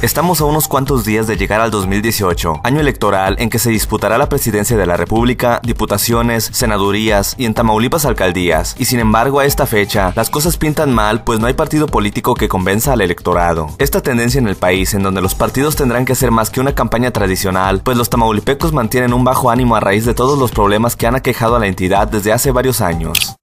Estamos a unos cuantos días de llegar al 2018, año electoral en que se disputará la presidencia de la República, diputaciones, senadurías y en Tamaulipas alcaldías, y sin embargo a esta fecha las cosas pintan mal pues no hay partido político que convenza al electorado. Esta tendencia en el país en donde los partidos tendrán que hacer más que una campaña tradicional, pues los tamaulipecos mantienen un bajo ánimo a raíz de todos los problemas que han aquejado a la entidad desde hace varios años.